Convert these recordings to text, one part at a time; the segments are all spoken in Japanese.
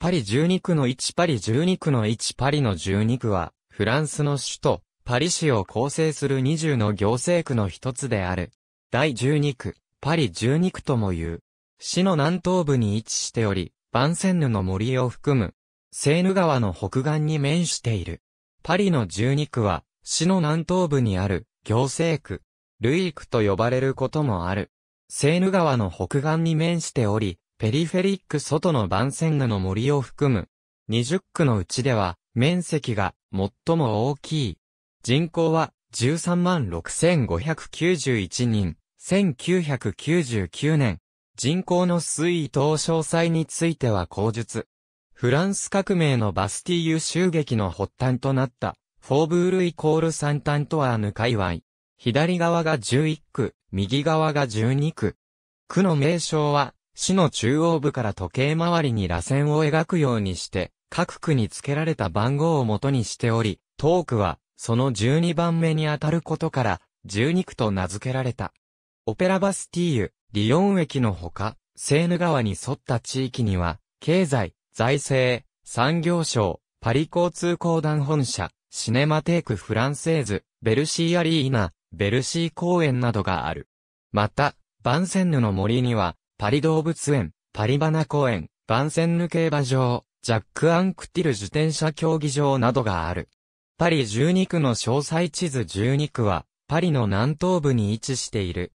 パリ12区の1パリ12区の1パリの12区は、フランスの首都、パリ市を構成する20の行政区の一つである。第12区、パリ12区とも言う。市の南東部に位置しており、バンセンヌの森を含む、セーヌ川の北岸に面している。パリの12区は、市の南東部にある、行政区、ルイ区と呼ばれることもある。セーヌ川の北岸に面しており、ペリフェリック外の番線区の森を含む、20区のうちでは、面積が最も大きい。人口は13万6591人、1999年。人口の推移等詳細については口述。フランス革命のバスティーユ襲撃の発端となった、フォーブールイコールサンタントアーヌ界隈。左側が11区、右側が12区。区の名称は、市の中央部から時計回りに螺旋を描くようにして、各区に付けられた番号を元にしており、当区は、その12番目に当たることから、12区と名付けられた。オペラバスティーユ、リヨン駅のほか、セーヌ川に沿った地域には、経済、財政、産業省、パリ交通公団本社、シネマテークフランセーズ、ベルシーアリーナ、ベルシー公園などがある。また、バンセンヌの森には、パリ動物園、パリバナ公園、バンセンヌ競馬場、ジャック・アンクティル自転車競技場などがある。パリ12区の詳細地図12区は、パリの南東部に位置している。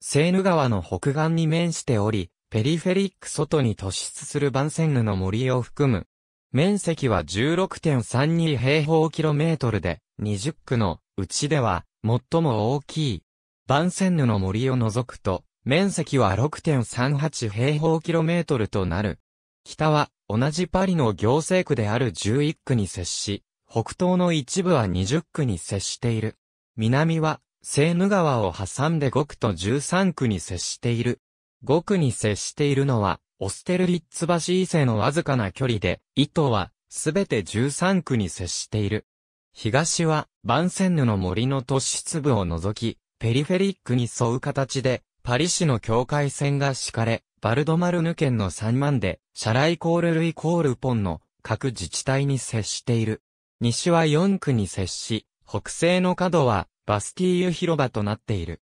セーヌ川の北岸に面しており、ペリフェリック外に突出するバンセンヌの森を含む。面積は16.32平方キロメートルで、20区のうちでは最も大きい。バンセンヌの森を除くと、面積は6.38平方キロメートルとなる。北は同じパリの行政区である11区に接し、北東の一部は20区に接している。南はセーヌ川を挟んで5区と13区に接している。5区に接しているのは、オステルリッツ橋伊勢のわずかな距離で、糸はすべて13区に接している。東は、バンセンヌの森の突出部を除き、ペリフェリックに沿う形で、パリ市の境界線が敷かれ、バルドマルヌ県の3万で、シャライコールルイコールポンの各自治体に接している。西は4区に接し、北西の角はバスティーユ広場となっている。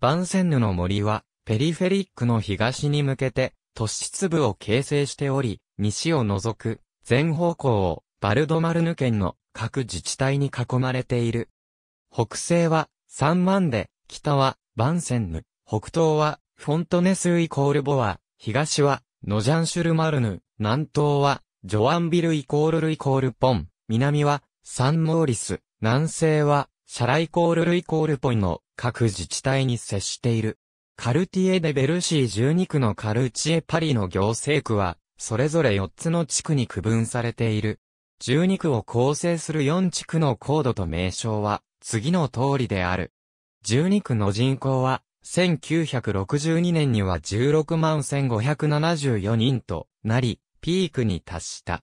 バンセンヌの森は、ペリフェリックの東に向けて、都市粒を形成しており、西を除く、全方向を、バルドマルヌ県の各自治体に囲まれている。北西は、3万で、北は、バンセンヌ、北東は、フォントネスイコールボア、東は、ノジャンシュルマルヌ、南東は、ジョアンビルイコールルイコールポン、南は、サンモーリス、南西は、シャライコールルイコールポンの各自治体に接している。カルティエ・デベルシー12区のカルチエ・パリの行政区は、それぞれ4つの地区に区分されている。12区を構成する4地区の高度と名称は、次の通りである。12区の人口は、1962年には16万1574人となり、ピークに達した。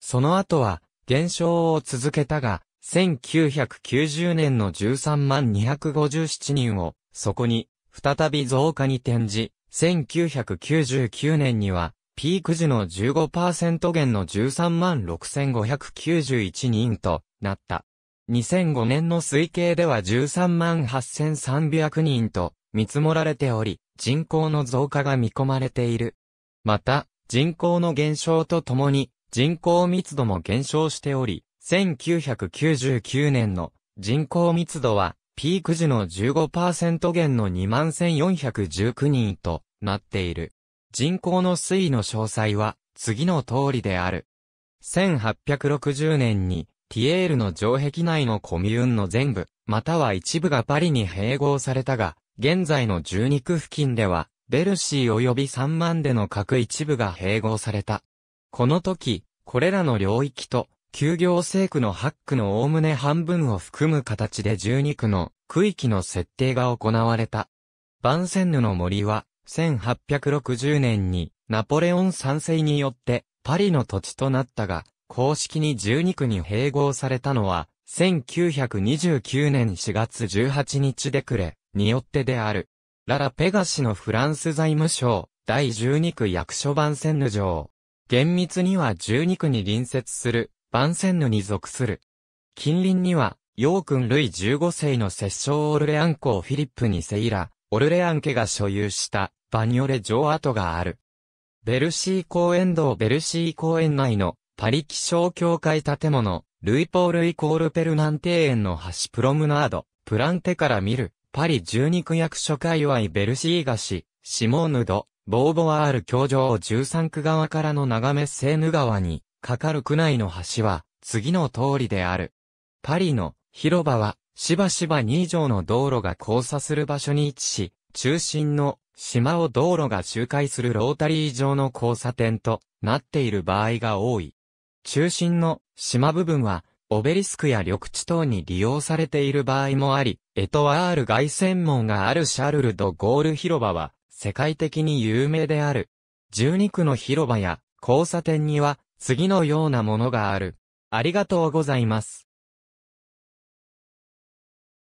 その後は減少を続けたが、1990年の13万257人を、そこに、再び増加に転じ、1999年には、ピーク時の15%減の13万6591人となった。2005年の推計では13万8300人と見積もられており、人口の増加が見込まれている。また、人口の減少とともに、人口密度も減少しており、1999年の人口密度は、ピーク時の15%減の21,419人となっている。人口の推移の詳細は、次の通りである。1860年に、ティエールの城壁内のコミューンの全部、または一部がパリに併合されたが、現在の12区付近では、ベルシー及び3万での各一部が併合された。この時、これらの領域と、休業制区のッ区の概ね半分を含む形で12区の区域の設定が行われた。バンセンヌの森は、1860年にナポレオン賛成によってパリの土地となったが、公式に12区に併合されたのは、1929年4月18日でくれ。によってである。ララペガシのフランス財務省、第12区役所番線ヌ城。厳密には12区に隣接する、番線ヌに属する。近隣には、ヨーン・ルイ15世の摂政オルレアン公フィリップニセイラ、オルレアン家が所有したバニョレ城跡がある。ベルシー公園道ベルシー公園内のパリ気象協会建物、ルイポールイコールペルナン庭園の橋プロムナード、プランテから見るパリ十二区役所界隈ベルシーガシ、シモーヌド、ボーボワール教場十三区側からの長めセーヌ川に、かかる区内の橋は、次の通りである。パリの広場は、しばしば2上の道路が交差する場所に位置し、中心の島を道路が周回するロータリー上の交差点となっている場合が多い。中心の島部分はオベリスクや緑地等に利用されている場合もあり、エトワール凱旋門があるシャルル・ド・ゴール広場は、世界的に有名である。12区の広場や交差点には、次のようなものがある。ありがとうございます。